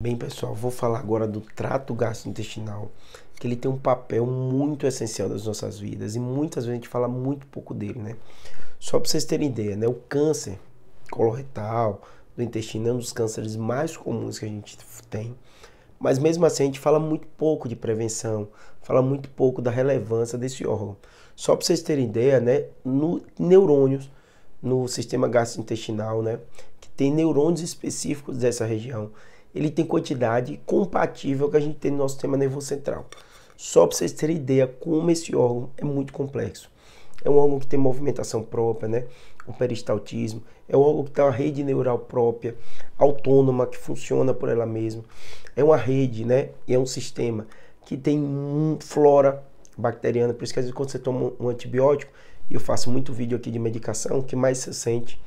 Bem, pessoal, vou falar agora do trato gastrointestinal, que ele tem um papel muito essencial das nossas vidas e muitas vezes a gente fala muito pouco dele, né? Só para vocês terem ideia, né? O câncer coloretal do intestino é um dos cânceres mais comuns que a gente tem, mas mesmo assim a gente fala muito pouco de prevenção, fala muito pouco da relevância desse órgão. Só para vocês terem ideia, né? No neurônios, no sistema gastrointestinal, né? Que tem neurônios específicos dessa região ele tem quantidade compatível com que a gente tem no nosso sistema nervoso central. Só para vocês terem ideia como esse órgão é muito complexo. É um órgão que tem movimentação própria, né? O peristaltismo. É um órgão que tem uma rede neural própria, autônoma, que funciona por ela mesma. É uma rede, né? E é um sistema que tem flora bacteriana. Por isso que às vezes quando você toma um antibiótico, e eu faço muito vídeo aqui de medicação, o que mais você sente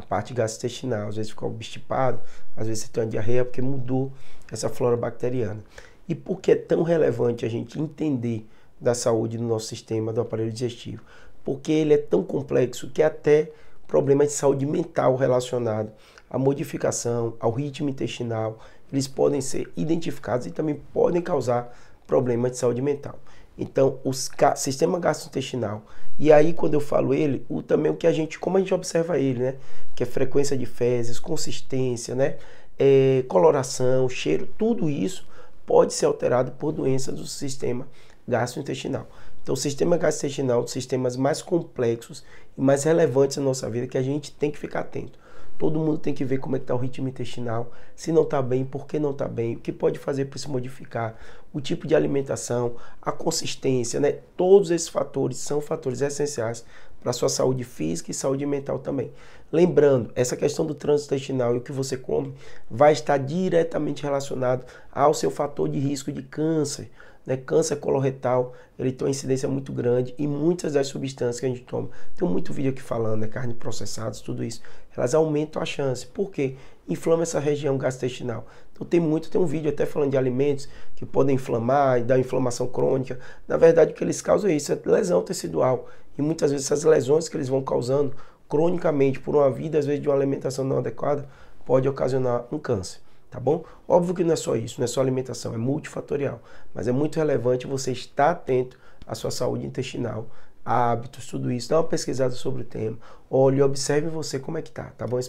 a parte gastrointestinal. Às vezes ficou obstipado, às vezes você tem uma diarreia porque mudou essa flora bacteriana. E por que é tão relevante a gente entender da saúde do nosso sistema do aparelho digestivo? Porque ele é tão complexo que até problemas de saúde mental relacionados à modificação, ao ritmo intestinal, eles podem ser identificados e também podem causar problemas de saúde mental. Então, o sistema gastrointestinal. E aí, quando eu falo ele, o, também o que a gente, como a gente observa ele, né? Que é frequência de fezes, consistência, né? É, coloração, cheiro, tudo isso pode ser alterado por doenças do sistema gastrointestinal. Então, o sistema gastrointestinal é um dos sistemas mais complexos e mais relevantes na nossa vida que a gente tem que ficar atento. Todo mundo tem que ver como é que está o ritmo intestinal, se não está bem, por que não está bem, o que pode fazer para se modificar, o tipo de alimentação, a consistência, né? Todos esses fatores são fatores essenciais para a sua saúde física e saúde mental também. Lembrando, essa questão do trânsito intestinal e o que você come vai estar diretamente relacionado ao seu fator de risco de câncer, né? Câncer coloretal, ele tem uma incidência muito grande e muitas das substâncias que a gente toma, tem muito vídeo aqui falando, né? Carne processada, tudo isso, elas aumentam a chance. Por quê? Inflama essa região gastrointestinal. Então tem muito, tem um vídeo até falando de alimentos que podem inflamar e dar inflamação crônica. Na verdade, o que eles causam é isso, é lesão tecidual. E muitas vezes essas lesões que eles vão causando cronicamente por uma vida, às vezes de uma alimentação não adequada, pode ocasionar um câncer tá bom? Óbvio que não é só isso, não é só alimentação, é multifatorial, mas é muito relevante você estar atento à sua saúde intestinal, hábitos, tudo isso. Dá uma pesquisada sobre o tema, olhe, observe você como é que tá, tá bom?